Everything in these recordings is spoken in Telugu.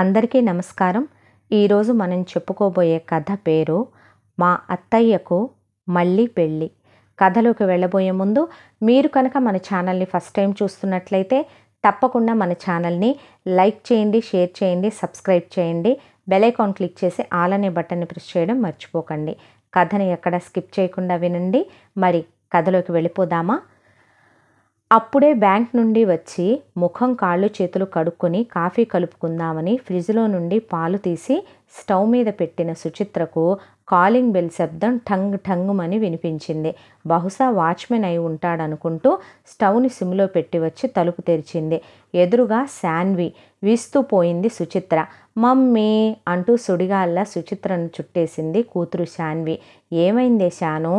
అందరికీ నమస్కారం ఈరోజు మనం చెప్పుకోబోయే కథ పేరు మా అత్తయ్యకు మళ్ళీ పెళ్ళి కథలోకి వెళ్ళబోయే ముందు మీరు కనుక మన ఛానల్ని ఫస్ట్ టైం చూస్తున్నట్లయితే తప్పకుండా మన ఛానల్ని లైక్ చేయండి షేర్ చేయండి సబ్స్క్రైబ్ చేయండి బెలైకాన్ క్లిక్ చేసి ఆల్ అనే బటన్ని ప్రెస్ చేయడం మర్చిపోకండి కథని ఎక్కడ స్కిప్ చేయకుండా వినండి మరి కథలోకి వెళ్ళిపోదామా అప్పుడే బ్యాంక్ నుండి వచ్చి ముఖం కాళ్ళు చేతులు కడుక్కొని కాఫీ కలుపుకుందామని ఫ్రిడ్జ్లో నుండి పాలు తీసి స్టవ్ మీద పెట్టిన సుచిత్రకు కాలింగ్ బెల్ శబ్దం ఠంగ్ ఠంగుమని వినిపించింది బహుశా వాచ్మెన్ అయి ఉంటాడనుకుంటూ స్టవ్ని సిమ్లో పెట్టి వచ్చి తలుపు తెరిచింది ఎదురుగా శాన్వి వీస్తూ పోయింది సుచిత్ర మమ్మీ అంటూ సుడిగాల్ల సుచిత్రను చుట్టేసింది కూతురు శాన్వి ఏమైందే శాను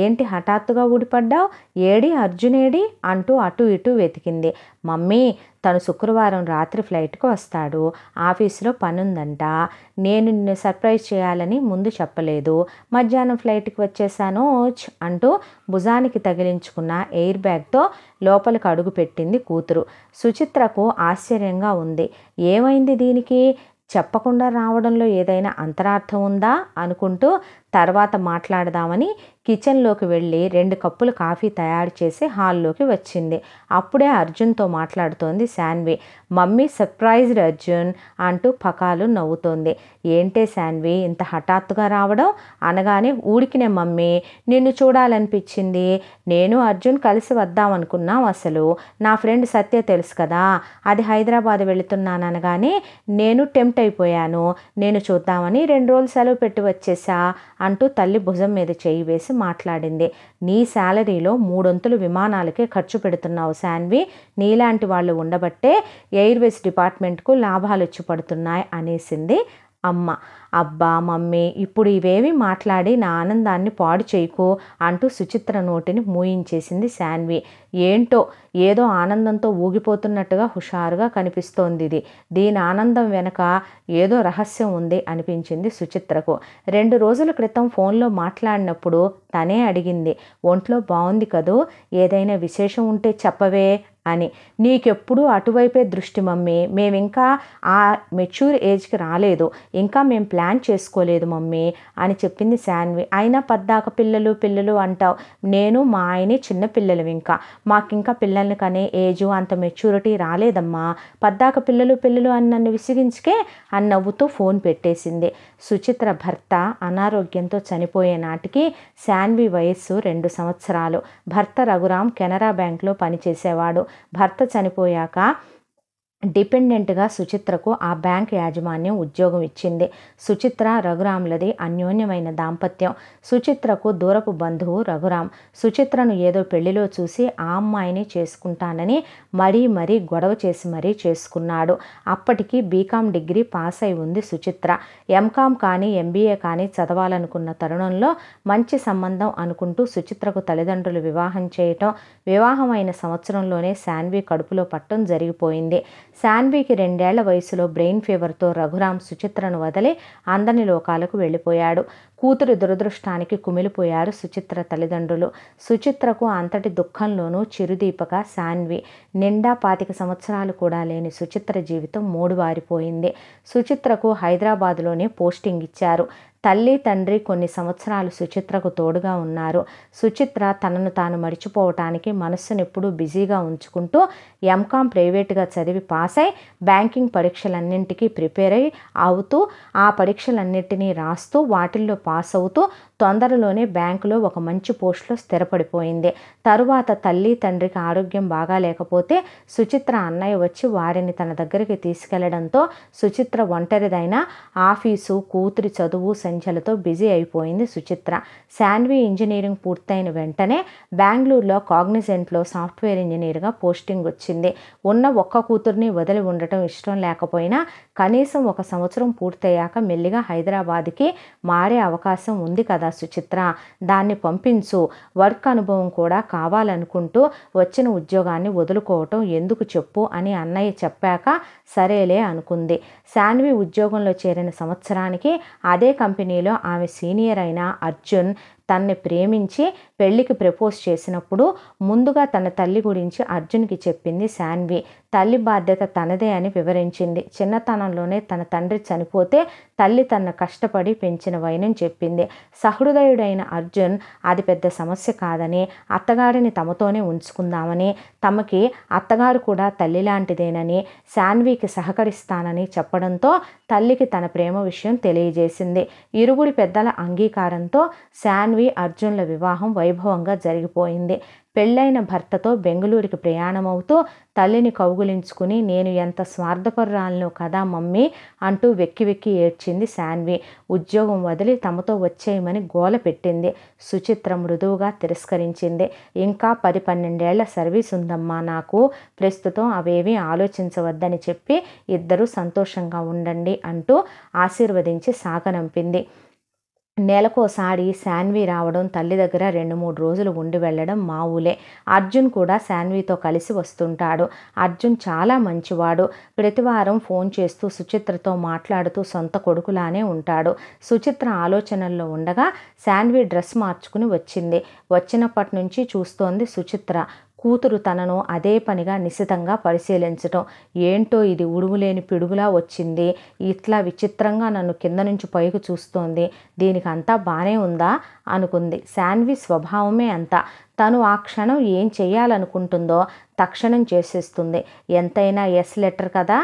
ఏంటి హఠాత్తుగా ఊడిపడ్డావు ఏడి అర్జునేడి అంటూ అటు ఇటు వెతికింది మమ్మీ తను శుక్రవారం రాత్రి ఫ్లైట్కి వస్తాడు ఆఫీసులో పనుందంట నేను నిన్ను సర్ప్రైజ్ చేయాలని ముందు చెప్పలేదు మధ్యాహ్నం ఫ్లైట్కి వచ్చేసాను అంటూ భుజానికి తగిలించుకున్న ఎయిర్ బ్యాగ్తో లోపలికి అడుగు పెట్టింది కూతురు సుచిత్రకు ఆశ్చర్యంగా ఉంది ఏమైంది దీనికి చెప్పకుండా రావడంలో ఏదైనా అంతరార్థం ఉందా అనుకుంటూ తర్వాత మాట్లాడదామని కిచెన్లోకి వెళ్ళి రెండు కప్పులు కాఫీ తయారు చేసి హాల్లోకి వచ్చింది అప్పుడే అర్జున్తో మాట్లాడుతోంది శాన్వి మమ్మీ సర్ప్రైజ్డ్ అర్జున్ అంటూ పకాలు నవ్వుతోంది ఏంటే శాన్వి ఇంత హఠాత్తుగా రావడం అనగానే ఊడికినే మమ్మీ నిన్ను చూడాలనిపించింది నేను అర్జున్ కలిసి వద్దాం అనుకున్నాం అసలు నా ఫ్రెండ్ సత్య తెలుసు కదా అది హైదరాబాద్ వెళుతున్నాను అనగానే నేను టెంప్ట్ అయిపోయాను నేను చూద్దామని రెండు రోజులు సెలవు పెట్టి వచ్చేసా అంటూ తల్లి భుజం మీద చేయి వేసి మాట్లాడింది నీ శాలరీలో మూడొంతులు విమానాలకే ఖర్చు పెడుతున్నావు శాన్వి నీలాంటి వాళ్ళు ఉండబట్టే ఎయిర్వేస్ డిపార్ట్మెంట్కు లాభాలు ఇచ్చిపడుతున్నాయి పడుతున్నాయి అనేసింది అమ్మ అబ్బా మమ్మీ ఇప్పుడు ఇవేమి మాట్లాడి నా ఆనందాన్ని పాడు చేయకు అంటూ సుచిత్ర నోటిని మూయించేసింది శాన్వి ఏంటో ఏదో ఆనందంతో ఊగిపోతున్నట్టుగా హుషారుగా కనిపిస్తోంది ఇది దీని ఆనందం వెనక ఏదో రహస్యం ఉంది అనిపించింది సుచిత్రకు రెండు రోజుల క్రితం ఫోన్లో మాట్లాడినప్పుడు తనే అడిగింది ఒంట్లో బాగుంది కదూ ఏదైనా విశేషం ఉంటే చెప్పవే అని నీకెప్పుడు అటువైపే దృష్టి మమ్మీ మేము ఇంకా ఆ మెచ్యూర్ ఏజ్కి రాలేదు ఇంకా మేము ప్లాన్ చేసుకోలేదు మమ్మీ అని చెప్పింది శాన్వి అయినా పద్దాక పిల్లలు పిల్లలు అంటావు నేను మా ఆయనే చిన్న పిల్లలు ఇంకా మాకింకా పిల్లల్ని కనే ఏజు అంత మెచ్యూరిటీ రాలేదమ్మా పద్దాక పిల్లలు పిల్లలు అని నన్ను విసిగించుకే అని నవ్వుతూ ఫోన్ పెట్టేసింది సుచిత్ర భర్త అనారోగ్యంతో చనిపోయే నాటికి శాన్వి వయస్సు రెండు సంవత్సరాలు భర్త రఘురామ్ కెనరా బ్యాంక్లో పనిచేసేవాడు భర్త చనిపోయాక డిపెండెంట్గా సుచిత్రకు ఆ బ్యాంక్ యాజమాన్యం ఉద్యోగం ఇచ్చింది సుచిత్ర రఘురాములది అన్యోన్యమైన దాంపత్యం సుచిత్రకు దూరపు బంధువు రఘురాం సుచిత్రను ఏదో పెళ్లిలో చూసి ఆ అమ్మాయిని చేసుకుంటానని మరీ మరీ గొడవ చేసి మరీ చేసుకున్నాడు అప్పటికి బీకామ్ డిగ్రీ పాస్ అయి ఉంది సుచిత్ర ఎంకామ్ కానీ ఎంబీఏ కానీ చదవాలనుకున్న తరుణంలో మంచి సంబంధం అనుకుంటూ సుచిత్రకు తల్లిదండ్రులు వివాహం చేయటం వివాహమైన సంవత్సరంలోనే శాన్వి కడుపులో పట్టడం జరిగిపోయింది శాన్వికి రెండేళ్ల వయసులో బ్రెయిన్ ఫీవర్తో రఘురామ్ సుచిత్రను వదిలి అందని లోకాలకు వెళ్ళిపోయాడు కూతురు దురదృష్టానికి కుమిలిపోయారు సుచిత్ర తల్లిదండ్రులు సుచిత్రకు అంతటి దుఃఖంలోనూ చిరుదీపక శాన్వి నిండా పాతిక సంవత్సరాలు కూడా లేని సుచిత్ర జీవితం మూడువారిపోయింది సుచిత్రకు హైదరాబాదులోనే పోస్టింగ్ ఇచ్చారు తల్లి తండ్రి కొన్ని సంవత్సరాలు సుచిత్రకు తోడుగా ఉన్నారు సుచిత్ర తనను తాను మరిచిపోవటానికి మనస్సును ఎప్పుడూ బిజీగా ఉంచుకుంటూ ఎంకామ్ ప్రైవేట్గా చదివి పాస్ అయి బ్యాంకింగ్ పరీక్షలన్నింటికీ ప్రిపేర్ అయి అవుతూ ఆ పరీక్షలన్నింటినీ రాస్తూ వాటిల్లో పాస్ అవుతూ తొందరలోనే బ్యాంకులో ఒక మంచి పోస్టులో స్థిరపడిపోయింది తరువాత తల్లి తండ్రికి ఆరోగ్యం బాగాలేకపోతే సుచిత్ర అన్నయ్య వచ్చి వారిని తన దగ్గరికి తీసుకెళ్లడంతో సుచిత్ర ఒంటరిదైన ఆఫీసు కూతురి చదువు సంచలతో బిజీ అయిపోయింది సుచిత్ర శాన్వి ఇంజనీరింగ్ పూర్తయిన వెంటనే బెంగళూరులో కాగ్నిజెంట్లో సాఫ్ట్వేర్ ఇంజనీర్గా పోస్టింగ్ వచ్చింది ఉన్న ఒక్క కూతుర్ని వదిలి ఉండటం ఇష్టం లేకపోయినా కనీసం ఒక సంవత్సరం పూర్తయ్యాక మెల్లిగా హైదరాబాద్కి మారే అవకాశం ఉంది కదా కదా సుచిత్ర దాన్ని పంపించు వర్క్ అనుభవం కూడా కావాలనుకుంటూ వచ్చిన ఉద్యోగాన్ని వదులుకోవటం ఎందుకు చెప్పు అని అన్నయ్య చెప్పాక సరేలే అనుకుంది శాన్వి ఉద్యోగంలో చేరిన సంవత్సరానికి అదే కంపెనీలో ఆమె సీనియర్ అయిన అర్జున్ తన్ని ప్రేమించి పెళ్లికి ప్రపోజ్ చేసినప్పుడు ముందుగా తన తల్లి గురించి అర్జున్కి చెప్పింది శాన్వి తల్లి బాధ్యత తనదే అని వివరించింది చిన్నతనంలోనే తన తండ్రి చనిపోతే తల్లి తన కష్టపడి పెంచిన వైనని చెప్పింది సహృదయుడైన అర్జున్ అది పెద్ద సమస్య కాదని అత్తగారిని తమతోనే ఉంచుకుందామని తమకి అత్తగారు కూడా తల్లి లాంటిదేనని శాన్వికి సహకరిస్తానని చెప్పడంతో తల్లికి తన ప్రేమ విషయం తెలియజేసింది ఇరుగుడి పెద్దల అంగీకారంతో శాన్వి అర్జున్ల వివాహం వైభవంగా జరిగిపోయింది పెళ్ళైన భర్తతో బెంగళూరుకి ప్రయాణమవుతూ తల్లిని కౌగులించుకుని నేను ఎంత స్వార్థపరురాలను కదా మమ్మీ అంటూ వెక్కి వెక్కి ఏడ్చింది శాన్వి ఉద్యోగం వదిలి తమతో వచ్చేయమని గోల పెట్టింది సుచిత్ర మృదువుగా తిరస్కరించింది ఇంకా పది పన్నెండేళ్ల సర్వీస్ ఉందమ్మా నాకు ప్రస్తుతం అవేవి ఆలోచించవద్దని చెప్పి ఇద్దరూ సంతోషంగా ఉండండి అంటూ ఆశీర్వదించి సాగనంపింది నెలకోసారి శాన్వి రావడం తల్లి దగ్గర రెండు మూడు రోజులు ఉండి వెళ్ళడం మా ఊలే అర్జున్ కూడా శాన్వితో కలిసి వస్తుంటాడు అర్జున్ చాలా మంచివాడు ప్రతివారం ఫోన్ చేస్తూ సుచిత్రతో మాట్లాడుతూ సొంత కొడుకులానే ఉంటాడు సుచిత్ర ఆలోచనల్లో ఉండగా శాన్వి డ్రెస్ మార్చుకుని వచ్చింది వచ్చినప్పటి నుంచి చూస్తోంది సుచిత్ర కూతురు తనను అదే పనిగా నిశితంగా పరిశీలించటం ఏంటో ఇది ఉడుములేని పిడుగులా వచ్చింది ఇట్లా విచిత్రంగా నన్ను కింద నుంచి పైకి చూస్తోంది దీనికి అంతా బాగానే ఉందా అనుకుంది శాన్వి స్వభావమే అంతా తను ఆ క్షణం ఏం చేయాలనుకుంటుందో తక్షణం చేసేస్తుంది ఎంతైనా ఎస్ లెటర్ కదా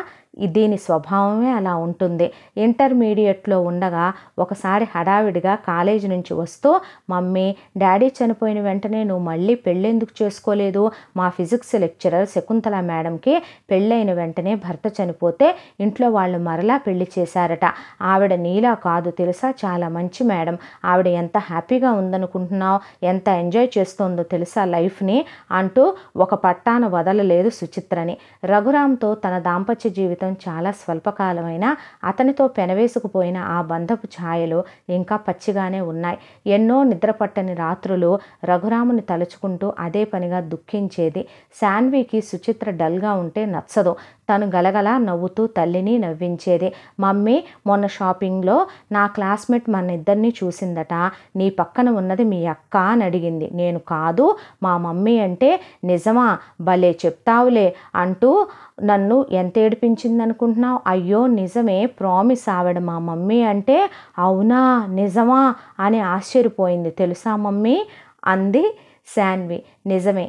దీని స్వభావమే అలా ఉంటుంది ఇంటర్మీడియట్లో ఉండగా ఒకసారి హడావిడిగా కాలేజీ నుంచి వస్తూ మమ్మీ డాడీ చనిపోయిన వెంటనే నువ్వు మళ్ళీ పెళ్ళెందుకు చేసుకోలేదు మా ఫిజిక్స్ లెక్చరర్ శకుంతల మేడంకి పెళ్ళైన వెంటనే భర్త చనిపోతే ఇంట్లో వాళ్ళు మరలా పెళ్లి చేశారట ఆవిడ నీలా కాదు తెలుసా చాలా మంచి మేడం ఆవిడ ఎంత హ్యాపీగా ఉందనుకుంటున్నావు ఎంత ఎంజాయ్ చేస్తుందో తెలుసా లైఫ్ని అంటూ ఒక పట్టాన వదలలేదు సుచిత్రని రఘురామ్తో తన దాంపత్య జీవితం క్రితం చాలా స్వల్పకాలమైన అతనితో పెనవేసుకుపోయిన ఆ బంధపు ఛాయలు ఇంకా పచ్చిగానే ఉన్నాయి ఎన్నో నిద్రపట్టని రాత్రులు రఘురాముని తలుచుకుంటూ అదే పనిగా దుఃఖించేది శాన్వికి సుచిత్ర డల్గా ఉంటే నచ్చదు తను గలగల నవ్వుతూ తల్లిని నవ్వించేది మమ్మీ మొన్న షాపింగ్లో నా క్లాస్మేట్ మన ఇద్దరిని చూసిందట నీ పక్కన ఉన్నది మీ అక్క అని అడిగింది నేను కాదు మా మమ్మీ అంటే నిజమా భలే చెప్తావులే అంటూ నన్ను ఎంత ఏడిపించింది వచ్చిందనుకుంటున్నావు అయ్యో నిజమే ప్రామిస్ ఆవిడ మా మమ్మీ అంటే అవునా నిజమా అని ఆశ్చర్యపోయింది తెలుసా మమ్మీ అంది శాన్వి నిజమే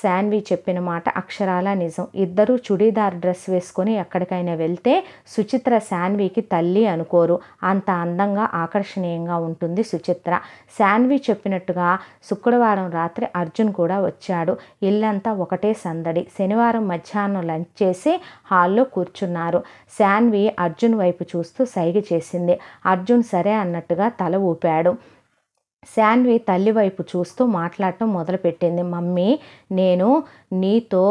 శాన్వి చెప్పిన మాట అక్షరాల నిజం ఇద్దరూ చుడీదార్ డ్రెస్ వేసుకొని ఎక్కడికైనా వెళ్తే సుచిత్ర శాన్వికి తల్లి అనుకోరు అంత అందంగా ఆకర్షణీయంగా ఉంటుంది సుచిత్ర శాన్వి చెప్పినట్టుగా శుక్రవారం రాత్రి అర్జున్ కూడా వచ్చాడు ఇల్లంతా ఒకటే సందడి శనివారం మధ్యాహ్నం లంచ్ చేసి హాల్లో కూర్చున్నారు శాన్వి అర్జున్ వైపు చూస్తూ సైగ చేసింది అర్జున్ సరే అన్నట్టుగా తల ఊపాడు శాన్వి తల్లి వైపు చూస్తూ మాట్లాడటం మొదలుపెట్టింది మమ్మీ నేను నీతో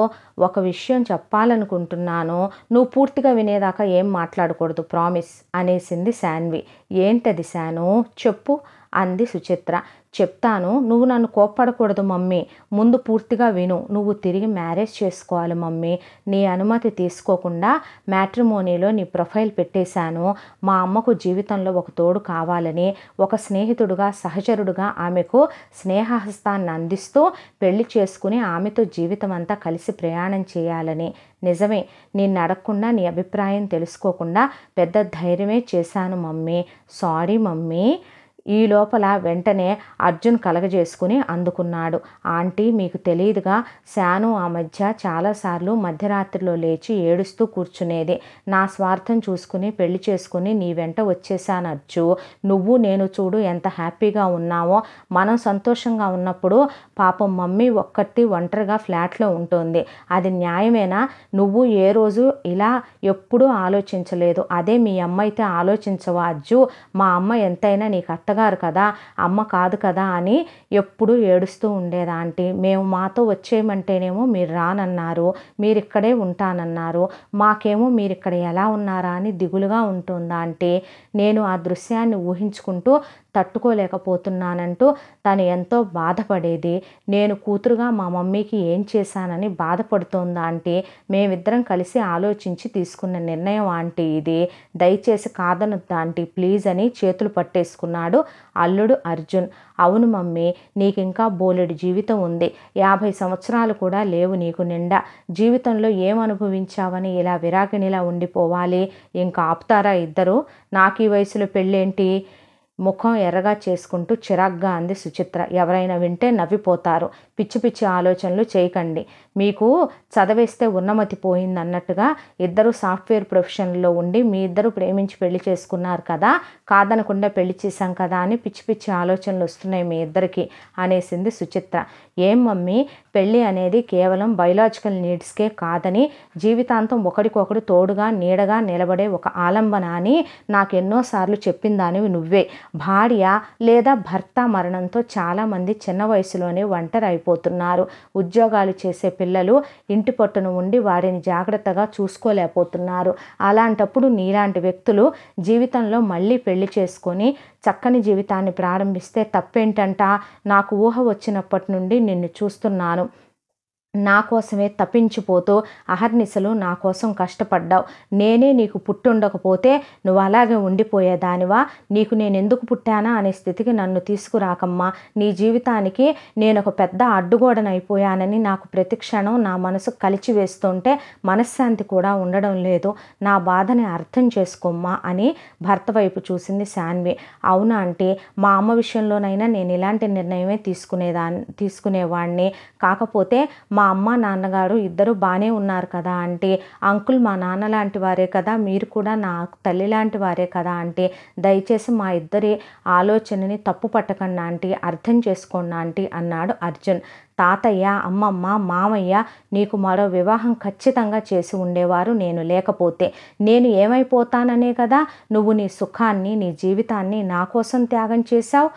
ఒక విషయం చెప్పాలనుకుంటున్నాను నువ్వు పూర్తిగా వినేదాకా ఏం మాట్లాడకూడదు ప్రామిస్ అనేసింది శాన్వి ఏంటది శాను చెప్పు అంది సుచిత్ర చెప్తాను నువ్వు నన్ను కోప్పడకూడదు మమ్మీ ముందు పూర్తిగా విను నువ్వు తిరిగి మ్యారేజ్ చేసుకోవాలి మమ్మీ నీ అనుమతి తీసుకోకుండా మ్యాట్రిమోనీలో నీ ప్రొఫైల్ పెట్టేశాను మా అమ్మకు జీవితంలో ఒక తోడు కావాలని ఒక స్నేహితుడుగా సహచరుడుగా ఆమెకు స్నేహహస్తాన్ని అందిస్తూ పెళ్లి చేసుకుని ఆమెతో జీవితం అంతా కలిసి ప్రయాణం చేయాలని నిజమే నేను అడగకుండా నీ అభిప్రాయం తెలుసుకోకుండా పెద్ద ధైర్యమే చేశాను మమ్మీ సారీ మమ్మీ ఈ లోపల వెంటనే అర్జున్ కలగజేసుకుని అందుకున్నాడు ఆంటీ మీకు తెలియదుగా శాను ఆ మధ్య చాలాసార్లు మధ్యరాత్రిలో లేచి ఏడుస్తూ కూర్చునేది నా స్వార్థం చూసుకుని పెళ్లి చేసుకుని నీ వెంట వచ్చేసాను అర్జు నువ్వు నేను చూడు ఎంత హ్యాపీగా ఉన్నావో మనం సంతోషంగా ఉన్నప్పుడు పాపం మమ్మీ ఒక్కటి ఒంటరిగా ఫ్లాట్లో ఉంటుంది అది న్యాయమేనా నువ్వు ఏ రోజు ఇలా ఎప్పుడూ ఆలోచించలేదు అదే మీ అమ్మ అయితే ఆలోచించవా అర్జు మా అమ్మ ఎంతైనా నీకు అత్త అత్తగారు కదా అమ్మ కాదు కదా అని ఎప్పుడు ఏడుస్తూ ఉండేదా ఆంటీ మేము మాతో వచ్చేయమంటేనేమో మీరు రానన్నారు మీరు ఇక్కడే ఉంటానన్నారు మాకేమో మీరు ఇక్కడ ఎలా ఉన్నారా అని దిగులుగా ఉంటుందా అంటే నేను ఆ దృశ్యాన్ని ఊహించుకుంటూ తట్టుకోలేకపోతున్నానంటూ తను ఎంతో బాధపడేది నేను కూతురుగా మా మమ్మీకి ఏం చేశానని బాధపడుతుందా అంటే మేమిద్దరం కలిసి ఆలోచించి తీసుకున్న నిర్ణయం ఆంటీ ఇది దయచేసి కాదనొద్దా ఆంటీ ప్లీజ్ అని చేతులు పట్టేసుకున్నాడు అల్లుడు అర్జున్ అవును మమ్మీ నీకు ఇంకా బోలెడు జీవితం ఉంది యాభై సంవత్సరాలు కూడా లేవు నీకు నిండా జీవితంలో ఏం అనుభవించావని ఇలా విరాగిణిలా ఉండిపోవాలి ఇంకా ఆపుతారా ఇద్దరు నాకు ఈ వయసులో పెళ్ళేంటి ముఖం ఎర్రగా చేసుకుంటూ చిరాగ్గా అంది సుచిత్ర ఎవరైనా వింటే నవ్విపోతారు పిచ్చి పిచ్చి ఆలోచనలు చేయకండి మీకు చదివేస్తే ఉన్నమతి పోయింది అన్నట్టుగా ఇద్దరు సాఫ్ట్వేర్ ప్రొఫెషన్లో ఉండి మీ ఇద్దరు ప్రేమించి పెళ్లి చేసుకున్నారు కదా కాదనకుండా పెళ్లి చేశాం కదా అని పిచ్చి పిచ్చి ఆలోచనలు వస్తున్నాయి మీ ఇద్దరికి అనేసింది సుచిత్ర ఏం మమ్మీ పెళ్ళి అనేది కేవలం బయలాజికల్ నీడ్స్కే కాదని జీవితాంతం ఒకడికొకడు తోడుగా నీడగా నిలబడే ఒక ఆలంబన అని నాకు ఎన్నోసార్లు చెప్పిందానివి నువ్వే భార్య లేదా భర్త మరణంతో చాలామంది చిన్న వయసులోనే అయిపోతున్నారు ఉద్యోగాలు చేసే పిల్లలు ఇంటి పట్టున ఉండి వారిని జాగ్రత్తగా చూసుకోలేకపోతున్నారు అలాంటప్పుడు నీలాంటి వ్యక్తులు జీవితంలో మళ్ళీ పెళ్లి చేసుకొని చక్కని జీవితాన్ని ప్రారంభిస్తే తప్పేంటంట నాకు ఊహ వచ్చినప్పటి నుండి నిన్ను చూస్తున్నాను నా కోసమే తప్పించిపోతూ అహర్నిశలు నా కోసం కష్టపడ్డావు నేనే నీకు పుట్టుండకపోతే నువ్వు అలాగే ఉండిపోయేదానివా నీకు నేను ఎందుకు పుట్టానా అనే స్థితికి నన్ను తీసుకురాకమ్మా నీ జీవితానికి నేను ఒక పెద్ద అడ్డుగోడనైపోయానని నాకు ప్రతిక్షణం నా మనసు కలిచి వేస్తుంటే మనశ్శాంతి కూడా ఉండడం లేదు నా బాధని అర్థం చేసుకోమ్మా అని భర్త వైపు చూసింది శాన్వి అవునా అంటే మా అమ్మ విషయంలోనైనా నేను ఇలాంటి నిర్ణయమే తీసుకునేదా తీసుకునేవాడిని కాకపోతే మా మా అమ్మ నాన్నగారు ఇద్దరు బాగానే ఉన్నారు కదా అంటే అంకుల్ మా నాన్న లాంటి వారే కదా మీరు కూడా నా తల్లి లాంటి వారే కదా అంటే దయచేసి మా ఇద్దరి ఆలోచనని తప్పు పట్టకుండా అంటే అర్థం చేసుకోండి అంటే అన్నాడు అర్జున్ తాతయ్య అమ్మమ్మ మామయ్య నీకు మరో వివాహం ఖచ్చితంగా చేసి ఉండేవారు నేను లేకపోతే నేను ఏమైపోతాననే కదా నువ్వు నీ సుఖాన్ని నీ జీవితాన్ని నా కోసం త్యాగం చేశావు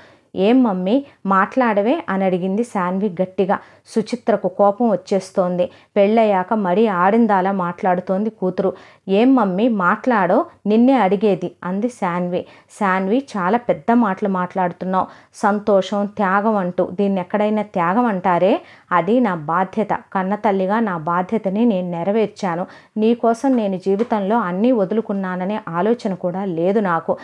ఏం మమ్మీ మాట్లాడవే అని అడిగింది శాన్వి గట్టిగా సుచిత్రకు కోపం వచ్చేస్తోంది పెళ్ళయ్యాక మరీ ఆడిందాలా మాట్లాడుతోంది కూతురు ఏం మమ్మీ మాట్లాడో నిన్నే అడిగేది అంది శాన్వి శాన్వి చాలా పెద్ద మాటలు మాట్లాడుతున్నావు సంతోషం త్యాగం అంటూ దీన్ని ఎక్కడైనా త్యాగం అంటారే అది నా బాధ్యత కన్నతల్లిగా నా బాధ్యతని నేను నెరవేర్చాను నీకోసం నేను జీవితంలో అన్నీ వదులుకున్నాననే ఆలోచన కూడా లేదు నాకు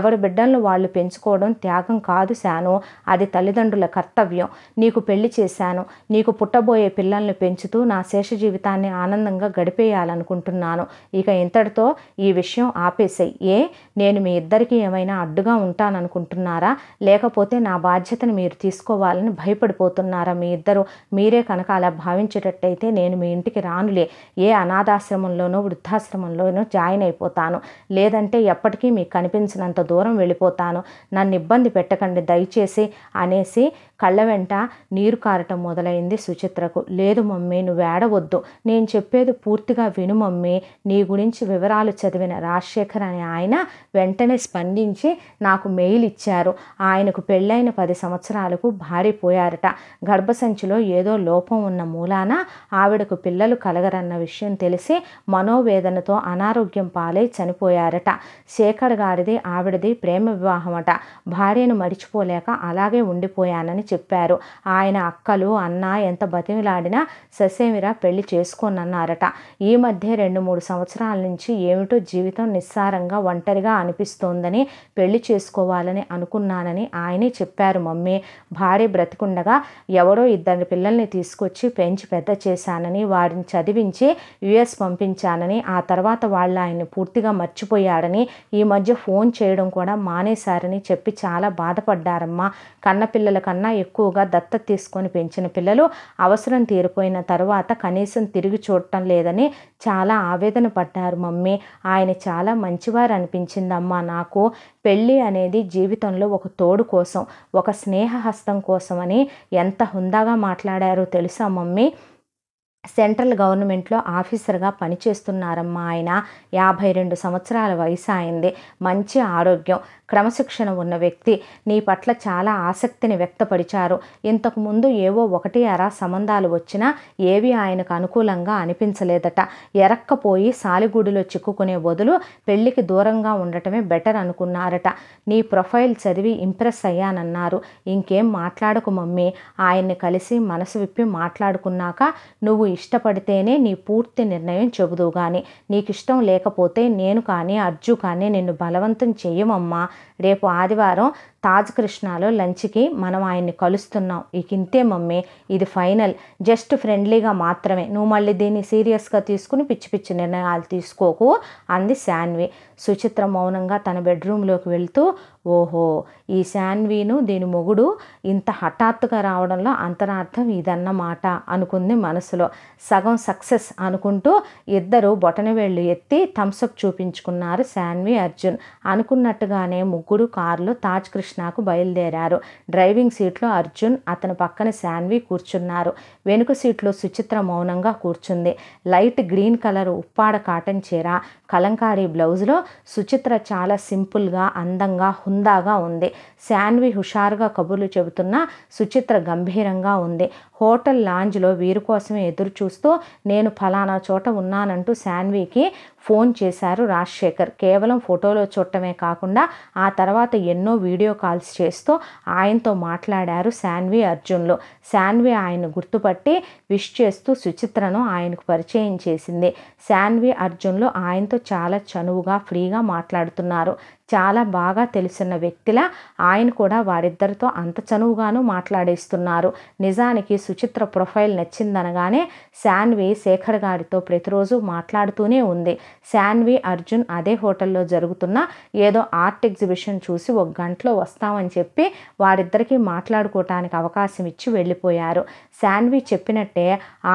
ఎవరి బిడ్డలను వాళ్ళు పెంచుకోవడం త్యాగం కాదు శాను అది తల్లిదండ్రుల కర్తవ్యం నీకు పెళ్లి చేశాను నీకు పుట్టబోయే పిల్లల్ని పెంచుతూ నా శేష జీవితాన్ని ఆనందంగా గడిపేయాలనుకుంటున్నాను ఇక ఇంతటితో ఈ విషయం ఆపేసాయి ఏ నేను మీ ఇద్దరికి ఏమైనా అడ్డుగా ఉంటాననుకుంటున్నారా లేకపోతే నా బాధ్యతను మీరు తీసుకోవాలని భయపడిపోతున్నారా మీ ఇద్దరు మీరే కనుక అలా భావించేటట్టయితే నేను మీ ఇంటికి రానులే ఏ అనాథాశ్రమంలోనో వృద్ధాశ్రమంలోనో జాయిన్ అయిపోతాను లేదంటే ఎప్పటికీ మీకు కనిపించినంత దూరం వెళ్ళిపోతాను నన్ను ఇబ్బంది పెట్టకండి దయచేసి అనేసి కళ్ళ వెంట నీరు కారటం మొదలైంది సుచిత్రకు లేదు మమ్మీ నువ్వు ఏడవద్దు నేను చెప్పేది పూర్తిగా విను మమ్మీ నీ గురించి గురించి వివరాలు చదివిన రాజశేఖర్ అనే ఆయన వెంటనే స్పందించి నాకు మెయిల్ ఇచ్చారు ఆయనకు పెళ్ళైన పది సంవత్సరాలకు పోయారట గర్భసంచిలో ఏదో లోపం ఉన్న మూలాన ఆవిడకు పిల్లలు కలగరన్న విషయం తెలిసి మనోవేదనతో అనారోగ్యం పాలై చనిపోయారట శేఖర్ గారిది ఆవిడది ప్రేమ వివాహమట భార్యను మరిచిపోలేక అలాగే ఉండిపోయానని చెప్పారు ఆయన అక్కలు అన్న ఎంత బతిమిలాడినా ససేమిరా పెళ్లి చేసుకోనన్నారట ఈ మధ్య రెండు మూడు సంవత్సరాలు కారణాల నుంచి ఏమిటో జీవితం నిస్సారంగా ఒంటరిగా అనిపిస్తోందని పెళ్లి చేసుకోవాలని అనుకున్నానని ఆయనే చెప్పారు మమ్మీ భార్య బ్రతికుండగా ఎవడో ఇద్దరి పిల్లల్ని తీసుకొచ్చి పెంచి పెద్ద చేశానని వారిని చదివించి యుఎస్ పంపించానని ఆ తర్వాత వాళ్ళు ఆయన్ని పూర్తిగా మర్చిపోయాడని ఈ మధ్య ఫోన్ చేయడం కూడా మానేశారని చెప్పి చాలా బాధపడ్డారమ్మా కన్నపిల్లల కన్నా ఎక్కువగా దత్త తీసుకొని పెంచిన పిల్లలు అవసరం తీరిపోయిన తర్వాత కనీసం తిరిగి చూడటం లేదని చాలా ఆవేదన పడ్డారు అంటారు మమ్మీ ఆయన చాలా మంచివారు అనిపించిందమ్మా నాకు పెళ్ళి అనేది జీవితంలో ఒక తోడు కోసం ఒక స్నేహహస్తం కోసం అని ఎంత హుందాగా మాట్లాడారో తెలుసా మమ్మీ సెంట్రల్ గవర్నమెంట్లో ఆఫీసర్గా పనిచేస్తున్నారమ్మా ఆయన యాభై రెండు సంవత్సరాల వయసు అయింది మంచి ఆరోగ్యం క్రమశిక్షణ ఉన్న వ్యక్తి నీ పట్ల చాలా ఆసక్తిని వ్యక్తపరిచారు ఇంతకుముందు ఏవో ఒకటి అరా సంబంధాలు వచ్చినా ఏవి ఆయనకు అనుకూలంగా అనిపించలేదట ఎరక్కపోయి సాలిగూడిలో చిక్కుకునే బదులు పెళ్లికి దూరంగా ఉండటమే బెటర్ అనుకున్నారట నీ ప్రొఫైల్ చదివి ఇంప్రెస్ అయ్యానన్నారు ఇంకేం మాట్లాడకు మమ్మీ ఆయన్ని కలిసి మనసు విప్పి మాట్లాడుకున్నాక నువ్వు ఇష్టపడితేనే నీ పూర్తి నిర్ణయం చెబుదువు కానీ నీకిష్టం లేకపోతే నేను కానీ అర్జు కానీ నిన్ను బలవంతం చేయమమ్మా రేపు ఆదివారం తాజ్ కృష్ణాలో లంచ్కి మనం ఆయన్ని కలుస్తున్నాం ఇక ఇంతే మమ్మీ ఇది ఫైనల్ జస్ట్ ఫ్రెండ్లీగా మాత్రమే నువ్వు మళ్ళీ దీన్ని సీరియస్గా తీసుకుని పిచ్చి పిచ్చి నిర్ణయాలు తీసుకోకు అంది శాన్వి సుచిత్ర మౌనంగా తన బెడ్రూమ్లోకి వెళ్తూ ఓహో ఈ శాన్వీను దీని మొగుడు ఇంత హఠాత్తుగా రావడంలో అంతరార్థం ఇదన్నమాట అనుకుంది మనసులో సగం సక్సెస్ అనుకుంటూ ఇద్దరు వేళ్ళు ఎత్తి థమ్స్అప్ చూపించుకున్నారు శాన్వి అర్జున్ అనుకున్నట్టుగానే ముగ్గురు కారులో తాజ్ కృష్ణ కృష్ణకు బయలుదేరారు డ్రైవింగ్ సీట్లో అర్జున్ అతని పక్కన శాన్వి కూర్చున్నారు వెనుక సీట్లో సుచిత్ర మౌనంగా కూర్చుంది light green colour Uppada cotton చీర కలంకారీ బ్లౌజ్లో సుచిత్ర చాలా సింపుల్గా అందంగా హుందాగా ఉంది శాన్వి హుషారుగా కబుర్లు చెబుతున్నా సుచిత్ర గంభీరంగా ఉంది హోటల్ లాంజ్లో వీరి కోసమే ఎదురు చూస్తూ నేను ఫలానా చోట ఉన్నానంటూ శాన్వికి ఫోన్ చేశారు రాజశేఖర్ కేవలం ఫోటోలో చూడటమే కాకుండా ఆ తర్వాత ఎన్నో వీడియో కాల్స్ చేస్తూ ఆయనతో మాట్లాడారు శాన్వి అర్జున్లు శాన్వి ఆయన గుర్తుపట్టి విష్ చేస్తూ సుచిత్రను ఆయనకు పరిచయం చేసింది శాన్వి అర్జున్లు ఆయనతో చాలా చనువుగా ఫ్రీగా మాట్లాడుతున్నారు చాలా బాగా తెలిసిన వ్యక్తిలా ఆయన కూడా వారిద్దరితో అంత చనువుగాను మాట్లాడేస్తున్నారు నిజానికి సుచిత్ర ప్రొఫైల్ నచ్చిందనగానే శాన్వి శేఖర్ గారితో ప్రతిరోజు మాట్లాడుతూనే ఉంది శాన్వి అర్జున్ అదే హోటల్లో జరుగుతున్న ఏదో ఆర్ట్ ఎగ్జిబిషన్ చూసి ఒక గంటలో వస్తామని చెప్పి వారిద్దరికీ మాట్లాడుకోవటానికి అవకాశం ఇచ్చి వెళ్ళిపోయారు శాన్వి చెప్పినట్టే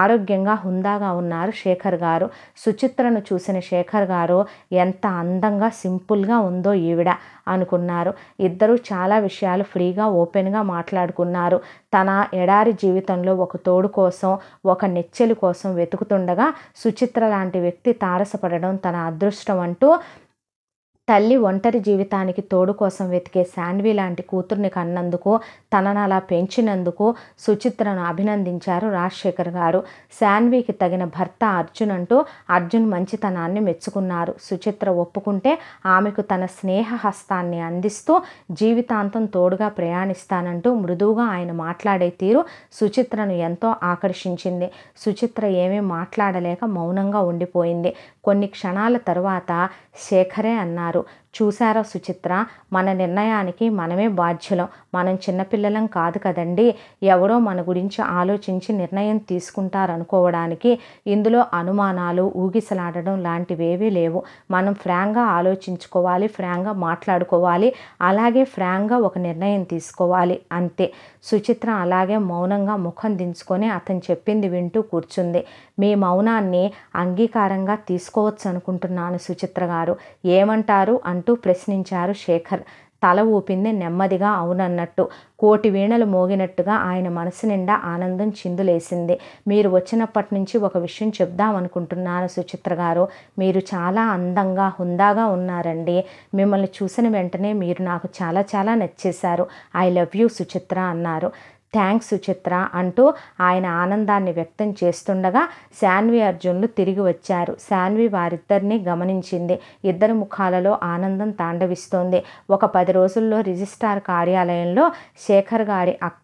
ఆరోగ్యంగా హుందాగా ఉన్నారు శేఖర్ గారు సుచిత్రను చూసిన శేఖర్ గారు ఎంత అందంగా సింపుల్గా ఉందో ఈవిడ అనుకున్నారు ఇద్దరు చాలా విషయాలు ఫ్రీగా ఓపెన్గా మాట్లాడుకున్నారు తన ఎడారి జీవితంలో ఒక తోడు కోసం ఒక నెచ్చెలు కోసం వెతుకుతుండగా సుచిత్ర లాంటి వ్యక్తి తారసపడడం తన అదృష్టం అంటూ తల్లి ఒంటరి జీవితానికి తోడు కోసం వెతికే శాన్వి లాంటి కూతుర్ని కన్నందుకు తనను అలా పెంచినందుకు సుచిత్రను అభినందించారు రాజశేఖర్ గారు శాన్వికి తగిన భర్త అర్జున్ అంటూ అర్జున్ మంచితనాన్ని మెచ్చుకున్నారు సుచిత్ర ఒప్పుకుంటే ఆమెకు తన స్నేహ హస్తాన్ని అందిస్తూ జీవితాంతం తోడుగా ప్రయాణిస్తానంటూ మృదువుగా ఆయన మాట్లాడే తీరు సుచిత్రను ఎంతో ఆకర్షించింది సుచిత్ర ఏమీ మాట్లాడలేక మౌనంగా ఉండిపోయింది కొన్ని క్షణాల తరువాత శేఖరే అన్నారు చూసారా సుచిత్ర మన నిర్ణయానికి మనమే బాధ్యులం మనం చిన్నపిల్లలం కాదు కదండి ఎవరో మన గురించి ఆలోచించి నిర్ణయం తీసుకుంటారనుకోవడానికి ఇందులో అనుమానాలు ఊగిసలాడడం లాంటివేవీ లేవు మనం ఫ్రాంక్గా ఆలోచించుకోవాలి ఫ్రాంక్గా మాట్లాడుకోవాలి అలాగే ఫ్రాంక్గా ఒక నిర్ణయం తీసుకోవాలి అంతే సుచిత్ర అలాగే మౌనంగా ముఖం దించుకొని అతను చెప్పింది వింటూ కూర్చుంది మీ మౌనాన్ని అంగీకారంగా తీసుకోవచ్చు అనుకుంటున్నాను సుచిత్ర గారు ఏమంటారు అంటే అంటూ ప్రశ్నించారు శేఖర్ తల ఊపింది నెమ్మదిగా అవునన్నట్టు కోటి వీణలు మోగినట్టుగా ఆయన మనసు నిండా ఆనందం చిందులేసింది మీరు వచ్చినప్పటి నుంచి ఒక విషయం చెప్దాం అనుకుంటున్నాను సుచిత్ర గారు మీరు చాలా అందంగా హుందాగా ఉన్నారండి మిమ్మల్ని చూసిన వెంటనే మీరు నాకు చాలా చాలా నచ్చేశారు ఐ లవ్ యూ సుచిత్ర అన్నారు థ్యాంక్స్ సుచిత్ర అంటూ ఆయన ఆనందాన్ని వ్యక్తం చేస్తుండగా శాన్వి అర్జున్లు తిరిగి వచ్చారు శాన్వి వారిద్దరినీ గమనించింది ఇద్దరి ముఖాలలో ఆనందం తాండవిస్తోంది ఒక పది రోజుల్లో రిజిస్ట్రార్ కార్యాలయంలో శేఖర్ గారి అక్క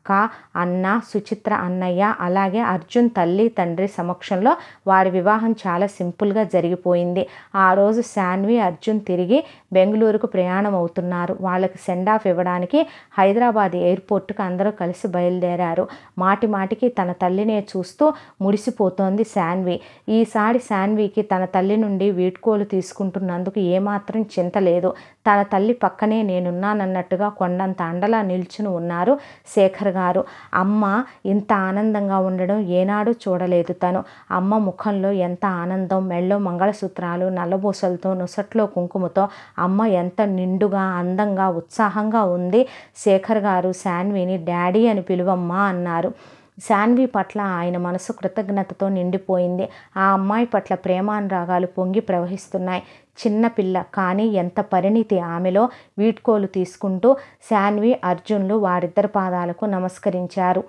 అన్న సుచిత్ర అన్నయ్య అలాగే అర్జున్ తల్లి తండ్రి సమక్షంలో వారి వివాహం చాలా సింపుల్గా జరిగిపోయింది ఆ రోజు శాన్వి అర్జున్ తిరిగి బెంగళూరుకు ప్రయాణం అవుతున్నారు వాళ్ళకి సెండ్ ఆఫ్ ఇవ్వడానికి హైదరాబాద్ ఎయిర్పోర్ట్కు అందరూ కలిసి బయలుదేరి బయలుదేరారు మాటి మాటికి తన తల్లినే చూస్తూ మురిసిపోతోంది శాన్వి ఈసారి శాన్వికి తన తల్లి నుండి వీడ్కోలు తీసుకుంటున్నందుకు ఏమాత్రం చింత లేదు తన తల్లి పక్కనే నేనున్నానన్నట్టుగా కొండంత అండలా నిల్చుని ఉన్నారు శేఖర్ గారు అమ్మ ఇంత ఆనందంగా ఉండడం ఏనాడు చూడలేదు తను అమ్మ ముఖంలో ఎంత ఆనందం మెళ్ళో మంగళసూత్రాలు నల్లబూసలతో నుసట్లో కుంకుమతో అమ్మ ఎంత నిండుగా అందంగా ఉత్సాహంగా ఉంది శేఖర్ గారు శాన్విని డాడీ అని పిలువమ్మా అన్నారు శాన్వి పట్ల ఆయన మనసు కృతజ్ఞతతో నిండిపోయింది ఆ అమ్మాయి పట్ల ప్రేమానురాగాలు పొంగి ప్రవహిస్తున్నాయి చిన్న పిల్ల కానీ ఎంత పరిణితి ఆమెలో వీడ్కోలు తీసుకుంటూ శాన్వి అర్జున్లు వారిద్దరి పాదాలకు నమస్కరించారు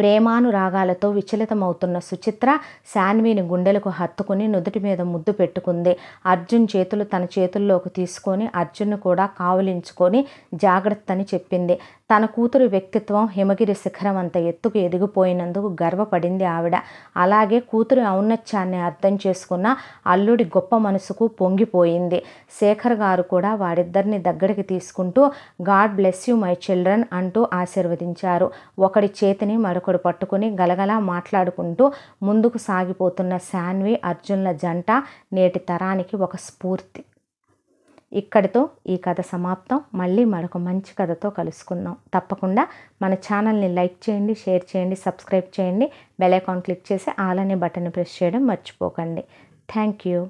ప్రేమానురాగాలతో విచలితమవుతున్న సుచిత్ర శాన్విని గుండెలకు హత్తుకుని నుదుటి మీద ముద్దు పెట్టుకుంది అర్జున్ చేతులు తన చేతుల్లోకి తీసుకొని అర్జున్ను కూడా కావలించుకొని జాగ్రత్తని చెప్పింది తన కూతురు వ్యక్తిత్వం హిమగిరి శిఖరం అంత ఎత్తుకు ఎదిగిపోయినందుకు గర్వపడింది ఆవిడ అలాగే కూతురు ఔన్నత్యాన్ని అర్థం చేసుకున్న అల్లుడి గొప్ప మనసుకు పొంగిపోయింది శేఖర్ గారు కూడా వారిద్దరిని దగ్గరికి తీసుకుంటూ god bless you my children అంటూ ఆశీర్వదించారు ఒకడి చేతిని మరొకడు పట్టుకుని గలగలా మాట్లాడుకుంటూ ముందుకు సాగిపోతున్న శాన్వి అర్జున్ల జంట నేటి తరానికి ఒక స్ఫూర్తి ఇక్కడితో ఈ కథ సమాప్తం మళ్ళీ మరొక మంచి కథతో కలుసుకుందాం తప్పకుండా మన ఛానల్ని లైక్ చేయండి షేర్ చేయండి సబ్స్క్రైబ్ చేయండి బెల్ ఐకాన్ క్లిక్ చేసి ఆలనే బటన్ ప్రెస్ చేయడం మర్చిపోకండి థ్యాంక్ యూ